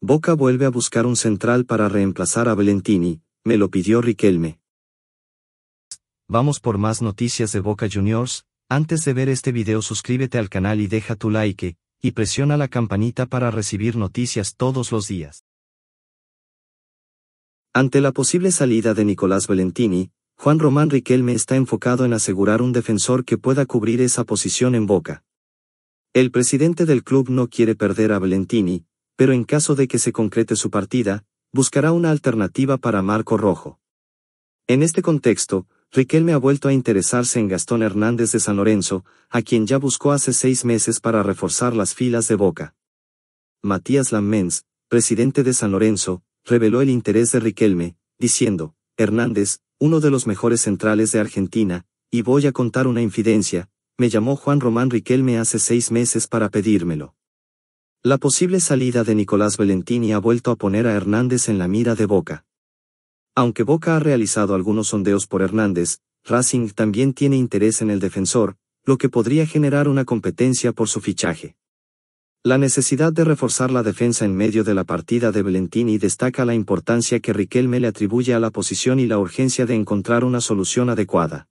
Boca vuelve a buscar un central para reemplazar a Valentini, me lo pidió Riquelme. Vamos por más noticias de Boca Juniors, antes de ver este video suscríbete al canal y deja tu like, y presiona la campanita para recibir noticias todos los días. Ante la posible salida de Nicolás Valentini, Juan Román Riquelme está enfocado en asegurar un defensor que pueda cubrir esa posición en Boca. El presidente del club no quiere perder a Valentini, pero en caso de que se concrete su partida, buscará una alternativa para Marco Rojo. En este contexto, Riquelme ha vuelto a interesarse en Gastón Hernández de San Lorenzo, a quien ya buscó hace seis meses para reforzar las filas de Boca. Matías Lamens, presidente de San Lorenzo, reveló el interés de Riquelme, diciendo, Hernández, uno de los mejores centrales de Argentina, y voy a contar una infidencia, me llamó Juan Román Riquelme hace seis meses para pedírmelo. La posible salida de Nicolás Valentini ha vuelto a poner a Hernández en la mira de Boca. Aunque Boca ha realizado algunos sondeos por Hernández, Racing también tiene interés en el defensor, lo que podría generar una competencia por su fichaje. La necesidad de reforzar la defensa en medio de la partida de Valentini destaca la importancia que Riquelme le atribuye a la posición y la urgencia de encontrar una solución adecuada.